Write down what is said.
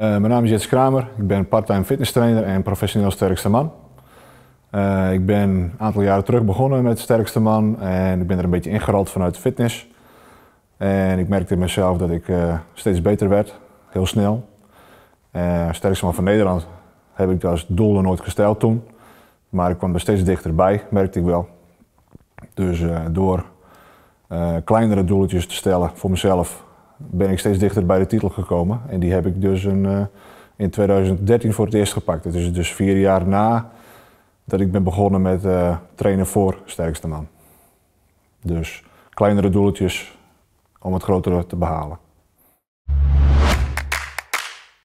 Eh, mijn naam is Jets Kramer, ik ben parttime fitness trainer en professioneel sterkste man. Eh, ik ben een aantal jaren terug begonnen met sterkste man en ik ben er een beetje ingerald vanuit fitness. En ik merkte in mezelf dat ik eh, steeds beter werd, heel snel. sterkste man van Nederland heb ik als doel nooit gesteld toen. Maar ik kwam er steeds dichterbij, merkte ik wel. Dus door kleinere doeltjes te stellen voor mezelf ben ik steeds dichter bij de titel gekomen. En die heb ik dus een, eh, in 2013 voor het eerst gepakt. Het is dus vier jaar na dat ik ben begonnen met eh, trainen voor sterkste man. Dus kleinere doeltjes om het grotere te behalen.